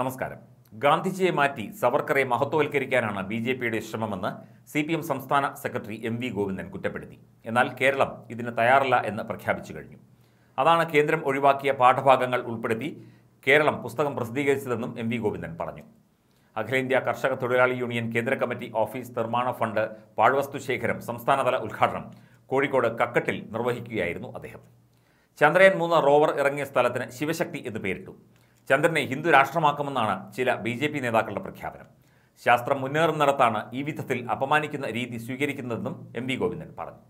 നമസ്കാരം ഗാന്ധിജിയെ മാറ്റി സവർക്കറെ മഹത്വവൽക്കരിക്കാനാണ് ബി ജെ പിയുടെ ശ്രമമെന്ന് സി പി എം സംസ്ഥാന സെക്രട്ടറി എം വി ഗോവിന്ദൻ കുറ്റപ്പെടുത്തി എന്നാൽ കേരളം ഇതിന് തയ്യാറല്ല എന്ന് പ്രഖ്യാപിച്ചു കഴിഞ്ഞു അതാണ് കേന്ദ്രം ഒഴിവാക്കിയ പാഠഭാഗങ്ങൾ ഉൾപ്പെടുത്തി കേരളം പുസ്തകം പ്രസിദ്ധീകരിച്ചതെന്നും എം വി ഗോവിന്ദൻ പറഞ്ഞു അഖിലേന്ത്യാ കർഷക തൊഴിലാളി യൂണിയൻ കേന്ദ്ര കമ്മിറ്റി ഓഫീസ് നിർമ്മാണ ഫണ്ട് പാഴ്വസ്തു ശേഖരം സംസ്ഥാനതല ഉദ്ഘാടനം കോഴിക്കോട് കക്കട്ടിൽ നിർവഹിക്കുകയായിരുന്നു അദ്ദേഹം ചന്ദ്രയാൻ മൂന്ന് റോവർ ഇറങ്ങിയ സ്ഥലത്തിന് ശിവശക്തി എന്ന് പേരിട്ടു ചന്ദ്രനെ ഹിന്ദു രാഷ്ട്രമാക്കുമെന്നാണ് ചില ബി ജെ പി നേതാക്കളുടെ പ്രഖ്യാപനം ശാസ്ത്രം മുന്നേറുന്നിടത്താണ് ഈ വിധത്തിൽ അപമാനിക്കുന്ന രീതി സ്വീകരിക്കുന്നതെന്നും എം വി ഗോവിന്ദൻ പറഞ്ഞു